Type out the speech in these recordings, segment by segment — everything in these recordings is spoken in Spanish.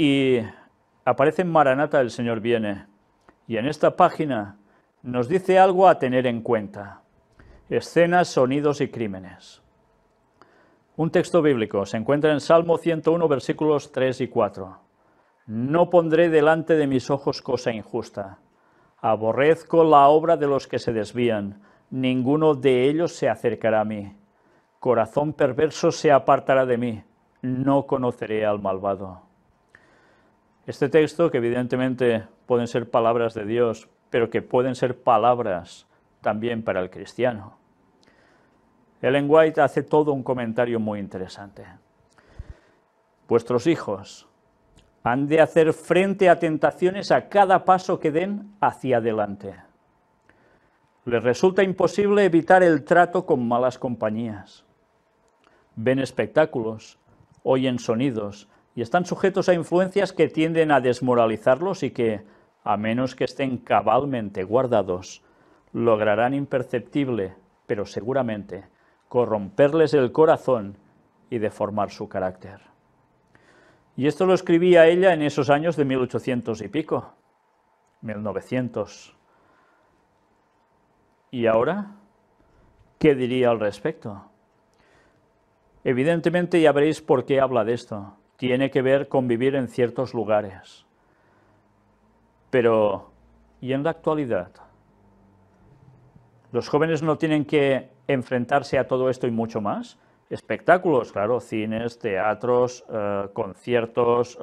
Y aparece en Maranata el Señor viene. Y en esta página nos dice algo a tener en cuenta. Escenas, sonidos y crímenes. Un texto bíblico se encuentra en Salmo 101, versículos 3 y 4. No pondré delante de mis ojos cosa injusta. Aborrezco la obra de los que se desvían. Ninguno de ellos se acercará a mí. Corazón perverso se apartará de mí. No conoceré al malvado. Este texto, que evidentemente pueden ser palabras de Dios, pero que pueden ser palabras también para el cristiano. Ellen White hace todo un comentario muy interesante. Vuestros hijos han de hacer frente a tentaciones a cada paso que den hacia adelante. Les resulta imposible evitar el trato con malas compañías. Ven espectáculos, oyen sonidos, y están sujetos a influencias que tienden a desmoralizarlos y que, a menos que estén cabalmente guardados, lograrán imperceptible, pero seguramente, corromperles el corazón y deformar su carácter. Y esto lo escribía ella en esos años de 1800 y pico, 1900. ¿Y ahora? ¿Qué diría al respecto? Evidentemente ya veréis por qué habla de esto tiene que ver con vivir en ciertos lugares. Pero, ¿y en la actualidad? ¿Los jóvenes no tienen que enfrentarse a todo esto y mucho más? Espectáculos, claro, cines, teatros, eh, conciertos,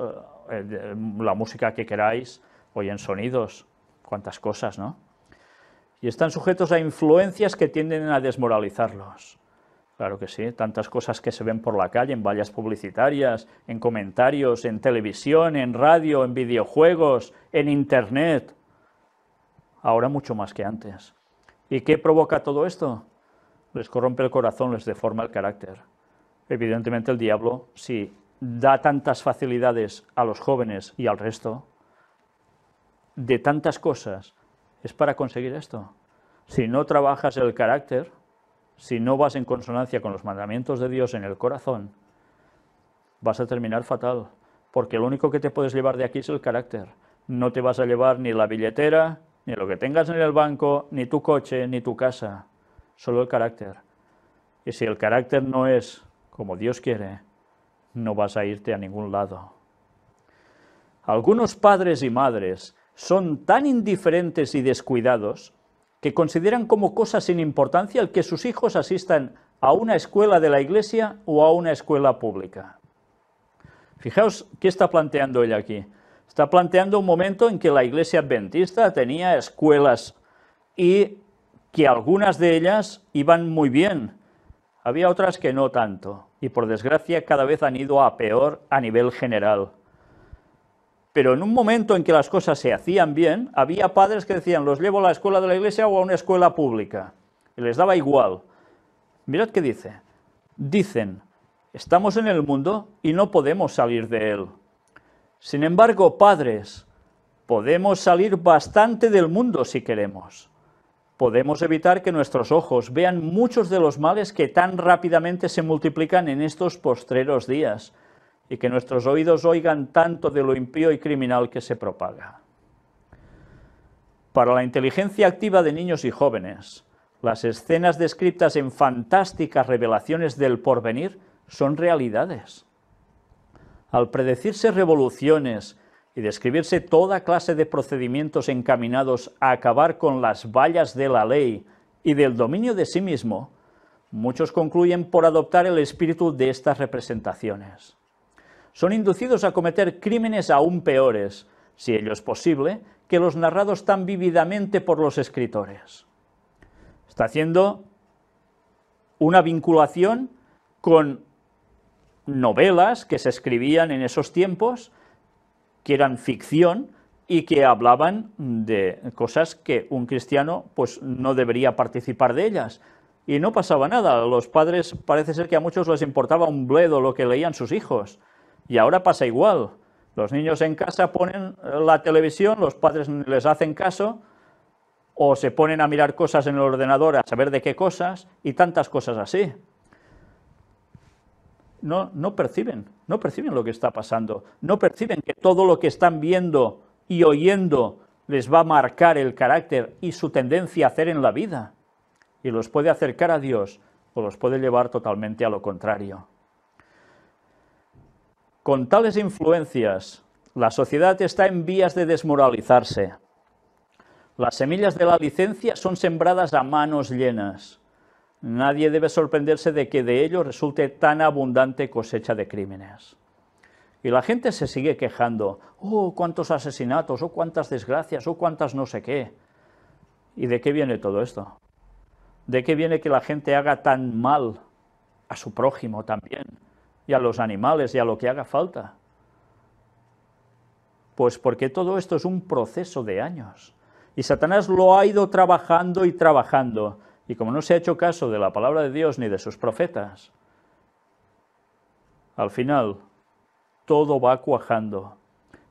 eh, la música que queráis, oyen sonidos, cuántas cosas, ¿no? Y están sujetos a influencias que tienden a desmoralizarlos. Claro que sí, tantas cosas que se ven por la calle, en vallas publicitarias, en comentarios, en televisión, en radio, en videojuegos, en internet. Ahora mucho más que antes. ¿Y qué provoca todo esto? Les corrompe el corazón, les deforma el carácter. Evidentemente el diablo, si da tantas facilidades a los jóvenes y al resto, de tantas cosas, es para conseguir esto. Si no trabajas el carácter, si no vas en consonancia con los mandamientos de Dios en el corazón, vas a terminar fatal, porque lo único que te puedes llevar de aquí es el carácter. No te vas a llevar ni la billetera, ni lo que tengas en el banco, ni tu coche, ni tu casa, solo el carácter. Y si el carácter no es como Dios quiere, no vas a irte a ningún lado. Algunos padres y madres son tan indiferentes y descuidados que consideran como cosa sin importancia el que sus hijos asistan a una escuela de la iglesia o a una escuela pública. Fijaos qué está planteando ella aquí. Está planteando un momento en que la iglesia adventista tenía escuelas y que algunas de ellas iban muy bien. Había otras que no tanto y por desgracia cada vez han ido a peor a nivel general. Pero en un momento en que las cosas se hacían bien, había padres que decían, los llevo a la escuela de la iglesia o a una escuela pública. Y les daba igual. Mirad qué dice. Dicen, estamos en el mundo y no podemos salir de él. Sin embargo, padres, podemos salir bastante del mundo si queremos. Podemos evitar que nuestros ojos vean muchos de los males que tan rápidamente se multiplican en estos postreros días y que nuestros oídos oigan tanto de lo impío y criminal que se propaga. Para la inteligencia activa de niños y jóvenes, las escenas descritas en fantásticas revelaciones del porvenir son realidades. Al predecirse revoluciones y describirse toda clase de procedimientos encaminados a acabar con las vallas de la ley y del dominio de sí mismo, muchos concluyen por adoptar el espíritu de estas representaciones son inducidos a cometer crímenes aún peores, si ello es posible, que los narrados tan vívidamente por los escritores. Está haciendo una vinculación con novelas que se escribían en esos tiempos, que eran ficción y que hablaban de cosas que un cristiano pues, no debería participar de ellas. Y no pasaba nada, los padres parece ser que a muchos les importaba un bledo lo que leían sus hijos. Y ahora pasa igual. Los niños en casa ponen la televisión, los padres les hacen caso o se ponen a mirar cosas en el ordenador, a saber de qué cosas y tantas cosas así. No, no perciben, no perciben lo que está pasando, no perciben que todo lo que están viendo y oyendo les va a marcar el carácter y su tendencia a hacer en la vida y los puede acercar a Dios o los puede llevar totalmente a lo contrario. Con tales influencias, la sociedad está en vías de desmoralizarse. Las semillas de la licencia son sembradas a manos llenas. Nadie debe sorprenderse de que de ello resulte tan abundante cosecha de crímenes. Y la gente se sigue quejando, oh, cuántos asesinatos, oh, cuántas desgracias, oh, cuántas no sé qué. ¿Y de qué viene todo esto? ¿De qué viene que la gente haga tan mal a su prójimo también? y a los animales y a lo que haga falta. Pues porque todo esto es un proceso de años. Y Satanás lo ha ido trabajando y trabajando. Y como no se ha hecho caso de la palabra de Dios ni de sus profetas, al final todo va cuajando.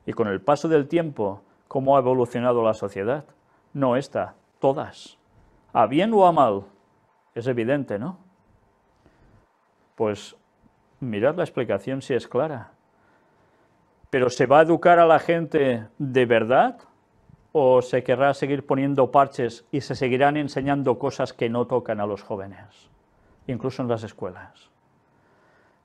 Y con el paso del tiempo, ¿cómo ha evolucionado la sociedad? No esta, todas. A bien o a mal, es evidente, ¿no? Pues Mirad la explicación si es clara. Pero ¿se va a educar a la gente de verdad? ¿O se querrá seguir poniendo parches y se seguirán enseñando cosas que no tocan a los jóvenes? Incluso en las escuelas.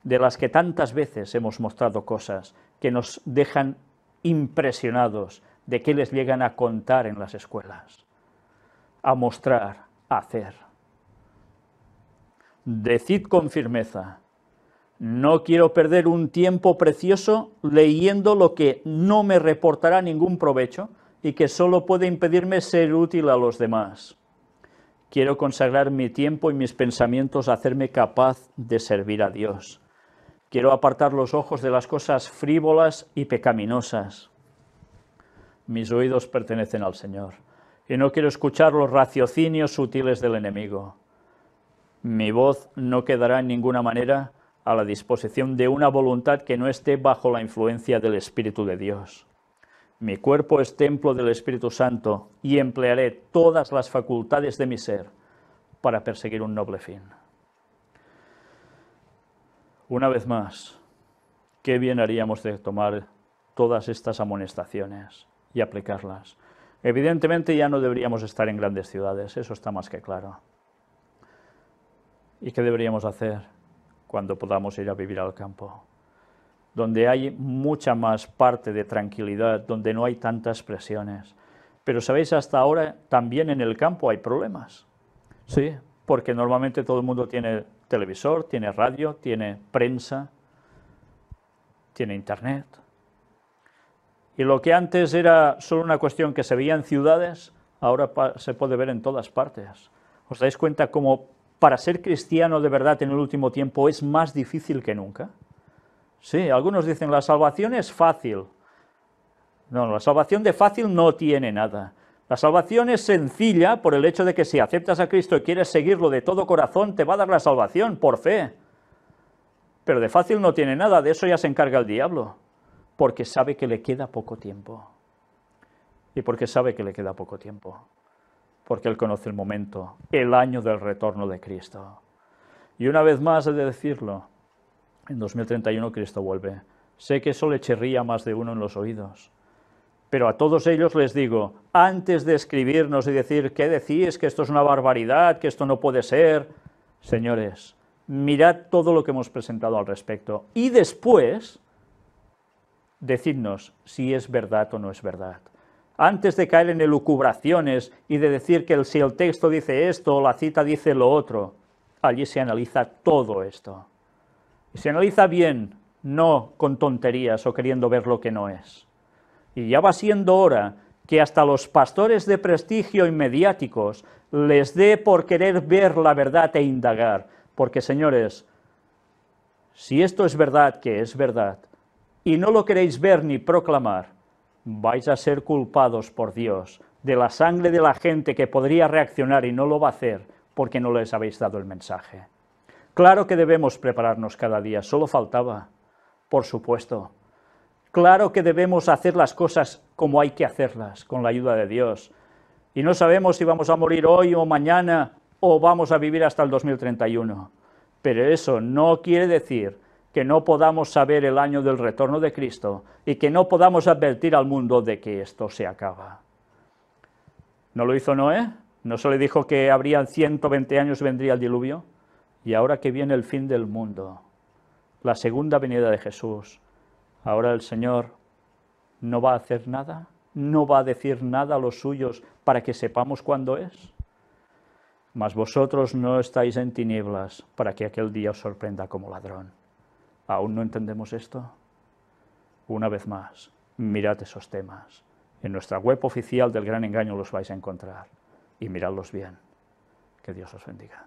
De las que tantas veces hemos mostrado cosas que nos dejan impresionados de qué les llegan a contar en las escuelas. A mostrar, a hacer. Decid con firmeza no quiero perder un tiempo precioso leyendo lo que no me reportará ningún provecho y que solo puede impedirme ser útil a los demás. Quiero consagrar mi tiempo y mis pensamientos a hacerme capaz de servir a Dios. Quiero apartar los ojos de las cosas frívolas y pecaminosas. Mis oídos pertenecen al Señor y no quiero escuchar los raciocinios sutiles del enemigo. Mi voz no quedará en ninguna manera a la disposición de una voluntad que no esté bajo la influencia del Espíritu de Dios. Mi cuerpo es templo del Espíritu Santo y emplearé todas las facultades de mi ser para perseguir un noble fin. Una vez más, qué bien haríamos de tomar todas estas amonestaciones y aplicarlas. Evidentemente ya no deberíamos estar en grandes ciudades, eso está más que claro. ¿Y qué deberíamos hacer? cuando podamos ir a vivir al campo, donde hay mucha más parte de tranquilidad, donde no hay tantas presiones. Pero sabéis, hasta ahora también en el campo hay problemas, ¿sí? Porque normalmente todo el mundo tiene televisor, tiene radio, tiene prensa, tiene internet. Y lo que antes era solo una cuestión que se veía en ciudades, ahora se puede ver en todas partes. ¿Os dais cuenta cómo para ser cristiano de verdad en el último tiempo es más difícil que nunca? Sí, algunos dicen la salvación es fácil. No, la salvación de fácil no tiene nada. La salvación es sencilla por el hecho de que si aceptas a Cristo y quieres seguirlo de todo corazón, te va a dar la salvación por fe. Pero de fácil no tiene nada, de eso ya se encarga el diablo, porque sabe que le queda poco tiempo. Y porque sabe que le queda poco tiempo porque Él conoce el momento, el año del retorno de Cristo. Y una vez más he de decirlo, en 2031 Cristo vuelve. Sé que eso le chirría más de uno en los oídos. Pero a todos ellos les digo, antes de escribirnos y decir, ¿qué decís? Que esto es una barbaridad, que esto no puede ser. Señores, mirad todo lo que hemos presentado al respecto. Y después, decidnos si es verdad o no es verdad antes de caer en elucubraciones y de decir que si el texto dice esto o la cita dice lo otro, allí se analiza todo esto. Y se analiza bien, no con tonterías o queriendo ver lo que no es. Y ya va siendo hora que hasta los pastores de prestigio y mediáticos les dé por querer ver la verdad e indagar. Porque, señores, si esto es verdad, que es verdad, y no lo queréis ver ni proclamar, vais a ser culpados por Dios de la sangre de la gente que podría reaccionar y no lo va a hacer porque no les habéis dado el mensaje. Claro que debemos prepararnos cada día, solo faltaba, por supuesto. Claro que debemos hacer las cosas como hay que hacerlas, con la ayuda de Dios. Y no sabemos si vamos a morir hoy o mañana o vamos a vivir hasta el 2031. Pero eso no quiere decir que no podamos saber el año del retorno de Cristo y que no podamos advertir al mundo de que esto se acaba. ¿No lo hizo Noé? ¿No se le dijo que habrían 120 años vendría el diluvio? Y ahora que viene el fin del mundo, la segunda venida de Jesús, ahora el Señor no va a hacer nada, no va a decir nada a los suyos para que sepamos cuándo es. Mas vosotros no estáis en tinieblas para que aquel día os sorprenda como ladrón. ¿Aún no entendemos esto? Una vez más, mirad esos temas. En nuestra web oficial del Gran Engaño los vais a encontrar y miradlos bien. Que Dios os bendiga.